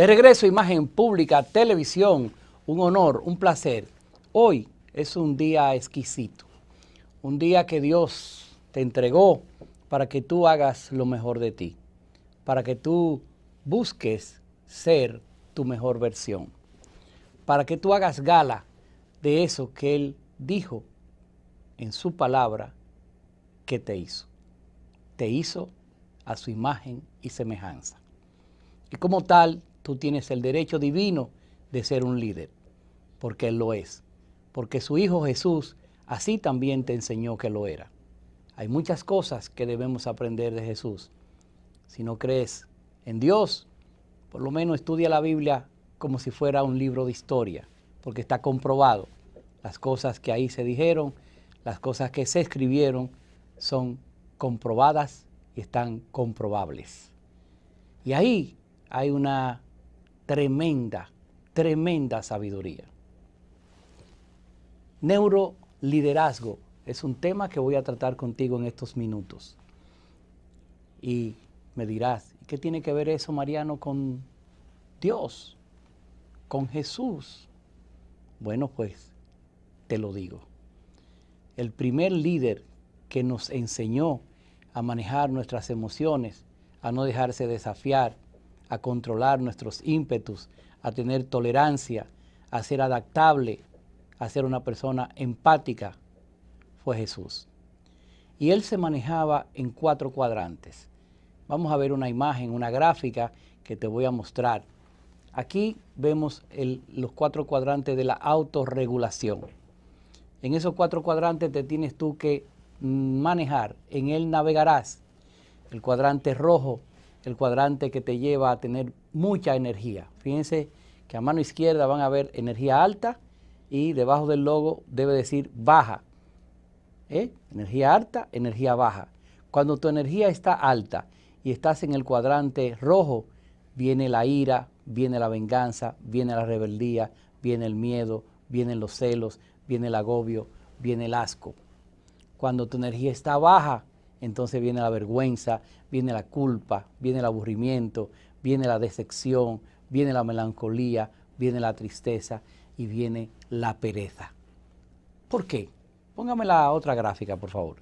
De regreso, imagen pública, televisión, un honor, un placer. Hoy es un día exquisito, un día que Dios te entregó para que tú hagas lo mejor de ti, para que tú busques ser tu mejor versión, para que tú hagas gala de eso que Él dijo en su palabra que te hizo. Te hizo a su imagen y semejanza. Y como tal, Tú tienes el derecho divino de ser un líder, porque Él lo es, porque su Hijo Jesús así también te enseñó que lo era. Hay muchas cosas que debemos aprender de Jesús. Si no crees en Dios, por lo menos estudia la Biblia como si fuera un libro de historia, porque está comprobado. Las cosas que ahí se dijeron, las cosas que se escribieron, son comprobadas y están comprobables. Y ahí hay una tremenda, tremenda sabiduría. Neuroliderazgo es un tema que voy a tratar contigo en estos minutos. Y me dirás, ¿qué tiene que ver eso, Mariano, con Dios, con Jesús? Bueno, pues te lo digo. El primer líder que nos enseñó a manejar nuestras emociones, a no dejarse desafiar, a controlar nuestros ímpetus, a tener tolerancia, a ser adaptable, a ser una persona empática, fue Jesús. Y él se manejaba en cuatro cuadrantes. Vamos a ver una imagen, una gráfica que te voy a mostrar. Aquí vemos los cuatro cuadrantes de la autorregulación. En esos cuatro cuadrantes te tienes tú que manejar, en él navegarás. El cuadrante rojo el cuadrante que te lleva a tener mucha energía. Fíjense que a mano izquierda van a ver energía alta y debajo del logo debe decir baja. ¿eh? Energía alta, energía baja. Cuando tu energía está alta y estás en el cuadrante rojo, viene la ira, viene la venganza, viene la rebeldía, viene el miedo, vienen los celos, viene el agobio, viene el asco. Cuando tu energía está baja, entonces viene la vergüenza, viene la culpa, viene el aburrimiento, viene la decepción, viene la melancolía, viene la tristeza y viene la pereza. ¿Por qué? Póngame la otra gráfica, por favor.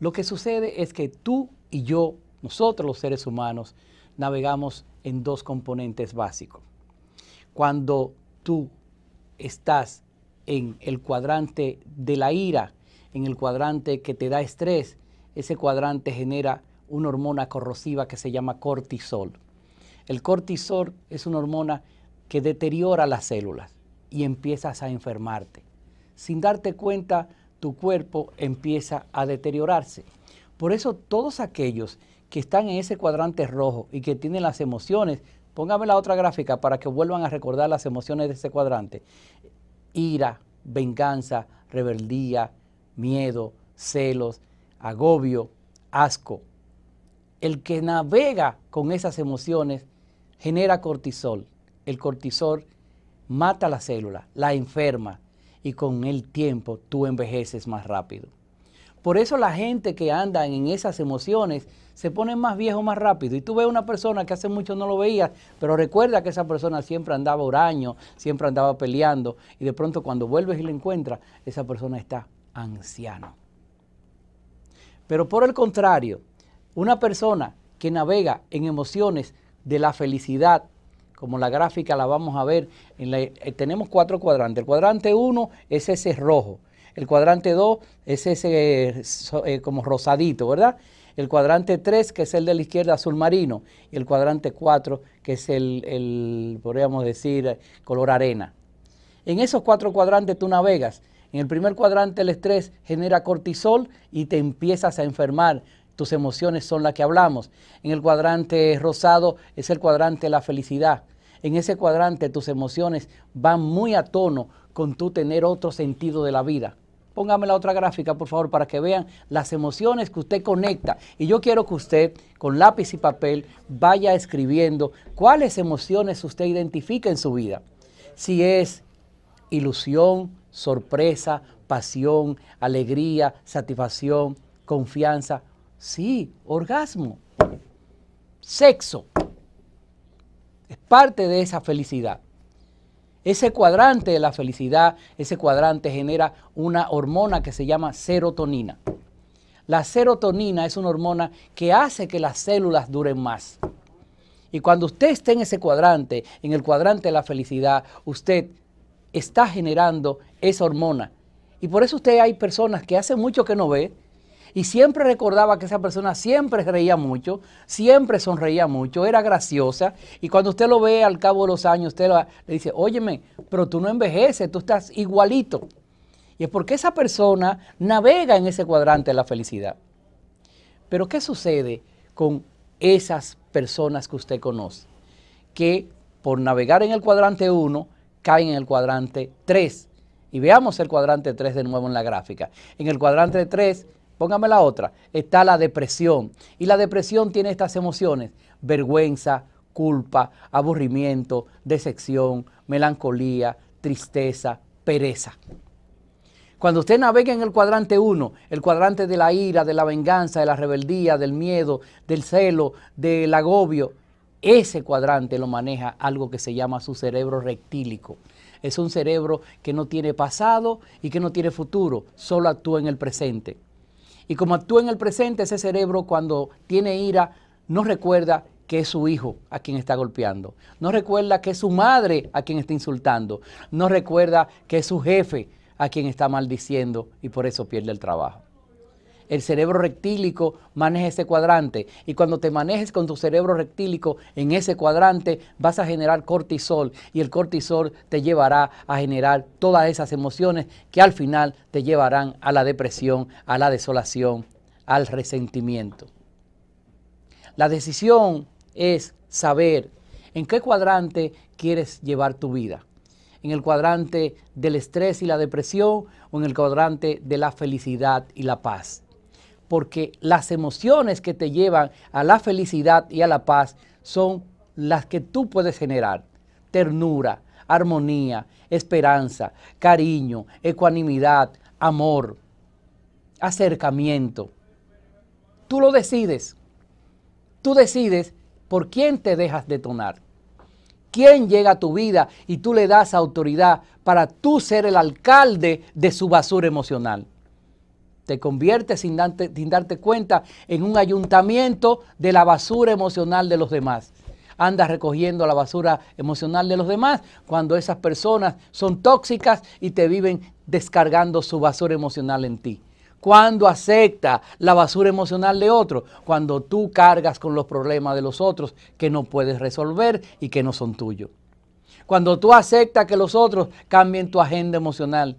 Lo que sucede es que tú y yo, nosotros los seres humanos, navegamos en dos componentes básicos. Cuando tú estás en el cuadrante de la ira, en el cuadrante que te da estrés, ese cuadrante genera una hormona corrosiva que se llama cortisol. El cortisol es una hormona que deteriora las células y empiezas a enfermarte. Sin darte cuenta, tu cuerpo empieza a deteriorarse. Por eso todos aquellos que están en ese cuadrante rojo y que tienen las emociones, póngame la otra gráfica para que vuelvan a recordar las emociones de ese cuadrante. Ira, venganza, rebeldía, miedo, celos, agobio, asco. El que navega con esas emociones genera cortisol. El cortisol mata la célula, la enferma y con el tiempo tú envejeces más rápido. Por eso la gente que anda en esas emociones se pone más viejo más rápido. Y tú ves una persona que hace mucho no lo veías, pero recuerda que esa persona siempre andaba huraño, siempre andaba peleando, y de pronto cuando vuelves y la encuentras, esa persona está anciana. Pero por el contrario, una persona que navega en emociones de la felicidad, como la gráfica la vamos a ver, eh, tenemos cuatro cuadrantes. El cuadrante 1 es ese rojo, el cuadrante 2 es ese eh, eh, como rosadito, ¿verdad? El cuadrante 3, que es el de la izquierda, azul marino, y el cuadrante 4, que es el, el podríamos decir, color arena. En esos cuatro cuadrantes tú navegas en el primer cuadrante el estrés genera cortisol y te empiezas a enfermar. Tus emociones son las que hablamos. En el cuadrante rosado es el cuadrante de la felicidad. En ese cuadrante tus emociones van muy a tono con tu tener otro sentido de la vida. Póngame la otra gráfica, por favor, para que vean las emociones que usted conecta. Y yo quiero que usted, con lápiz y papel, vaya escribiendo cuáles emociones usted identifica en su vida. Si es ilusión, sorpresa, pasión, alegría, satisfacción, confianza. Sí, orgasmo. Sexo. Es parte de esa felicidad. Ese cuadrante de la felicidad, ese cuadrante genera una hormona que se llama serotonina. La serotonina es una hormona que hace que las células duren más. Y cuando usted esté en ese cuadrante, en el cuadrante de la felicidad, usted está generando esa hormona. Y por eso usted hay personas que hace mucho que no ve y siempre recordaba que esa persona siempre reía mucho, siempre sonreía mucho, era graciosa. Y cuando usted lo ve al cabo de los años, usted le dice, óyeme, pero tú no envejeces, tú estás igualito. Y es porque esa persona navega en ese cuadrante de la felicidad. Pero ¿qué sucede con esas personas que usted conoce? Que por navegar en el cuadrante 1 caen en el cuadrante 3. Y veamos el cuadrante 3 de nuevo en la gráfica. En el cuadrante 3, póngame la otra, está la depresión. Y la depresión tiene estas emociones, vergüenza, culpa, aburrimiento, decepción, melancolía, tristeza, pereza. Cuando usted navega en el cuadrante 1, el cuadrante de la ira, de la venganza, de la rebeldía, del miedo, del celo, del agobio, ese cuadrante lo maneja algo que se llama su cerebro rectílico. Es un cerebro que no tiene pasado y que no tiene futuro, solo actúa en el presente. Y como actúa en el presente, ese cerebro cuando tiene ira no recuerda que es su hijo a quien está golpeando. No recuerda que es su madre a quien está insultando. No recuerda que es su jefe a quien está maldiciendo y por eso pierde el trabajo el cerebro rectílico maneja ese cuadrante. Y cuando te manejes con tu cerebro rectílico en ese cuadrante, vas a generar cortisol. Y el cortisol te llevará a generar todas esas emociones que al final te llevarán a la depresión, a la desolación, al resentimiento. La decisión es saber en qué cuadrante quieres llevar tu vida en el cuadrante del estrés y la depresión o en el cuadrante de la felicidad y la paz porque las emociones que te llevan a la felicidad y a la paz son las que tú puedes generar. Ternura, armonía, esperanza, cariño, ecuanimidad, amor, acercamiento. Tú lo decides. Tú decides por quién te dejas detonar. ¿Quién llega a tu vida y tú le das autoridad para tú ser el alcalde de su basura emocional? Te conviertes sin darte, darte cuenta en un ayuntamiento de la basura emocional de los demás. Andas recogiendo la basura emocional de los demás cuando esas personas son tóxicas y te viven descargando su basura emocional en ti. Cuando acepta la basura emocional de otro, cuando tú cargas con los problemas de los otros que no puedes resolver y que no son tuyos. Cuando tú aceptas que los otros cambien tu agenda emocional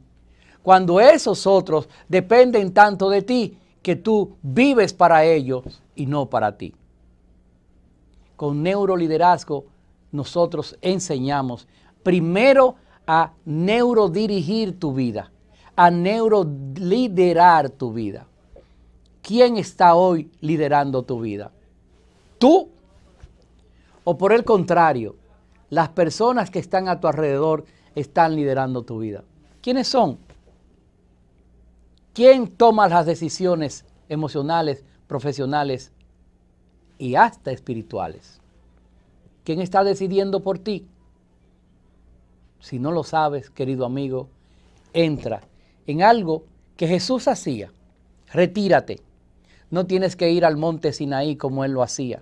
cuando esos otros dependen tanto de ti que tú vives para ellos y no para ti. Con neuroliderazgo nosotros enseñamos primero a neurodirigir tu vida, a neuroliderar tu vida. ¿Quién está hoy liderando tu vida? ¿Tú? ¿O por el contrario, las personas que están a tu alrededor están liderando tu vida? ¿Quiénes son? ¿Quién toma las decisiones emocionales, profesionales y hasta espirituales? ¿Quién está decidiendo por ti? Si no lo sabes, querido amigo, entra en algo que Jesús hacía. Retírate. No tienes que ir al monte Sinaí como él lo hacía,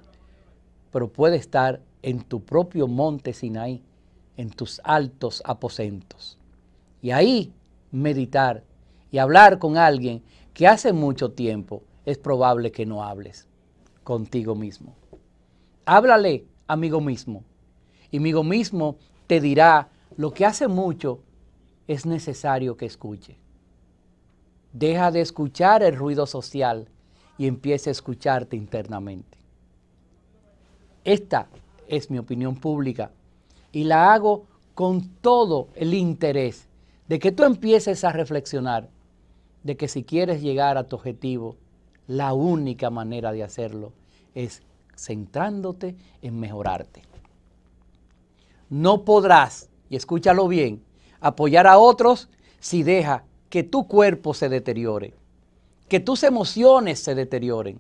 pero puede estar en tu propio monte Sinaí, en tus altos aposentos. Y ahí meditar y hablar con alguien que hace mucho tiempo es probable que no hables contigo mismo. Háblale, amigo mismo, y amigo mismo te dirá lo que hace mucho es necesario que escuche. Deja de escuchar el ruido social y empieza a escucharte internamente. Esta es mi opinión pública y la hago con todo el interés de que tú empieces a reflexionar de que si quieres llegar a tu objetivo, la única manera de hacerlo es centrándote en mejorarte. No podrás, y escúchalo bien, apoyar a otros si deja que tu cuerpo se deteriore, que tus emociones se deterioren.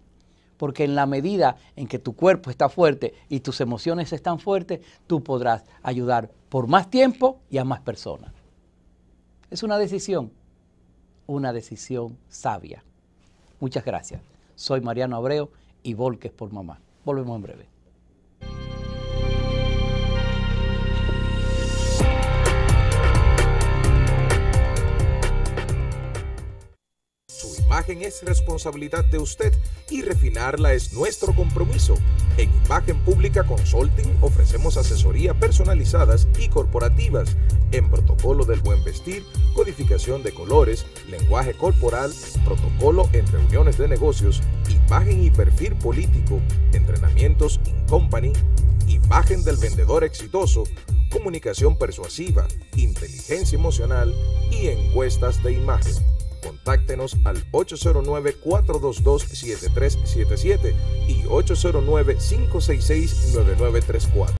Porque en la medida en que tu cuerpo está fuerte y tus emociones están fuertes, tú podrás ayudar por más tiempo y a más personas. Es una decisión una decisión sabia. Muchas gracias. Soy Mariano Abreu y Volques por Mamá. Volvemos en breve. es responsabilidad de usted y refinarla es nuestro compromiso. En Imagen Pública Consulting ofrecemos asesoría personalizadas y corporativas en protocolo del buen vestir, codificación de colores, lenguaje corporal, protocolo en reuniones de negocios, imagen y perfil político, entrenamientos in company, imagen del vendedor exitoso, comunicación persuasiva, inteligencia emocional y encuestas de imagen. Contáctenos al 809-422-7377 y 809-566-9934.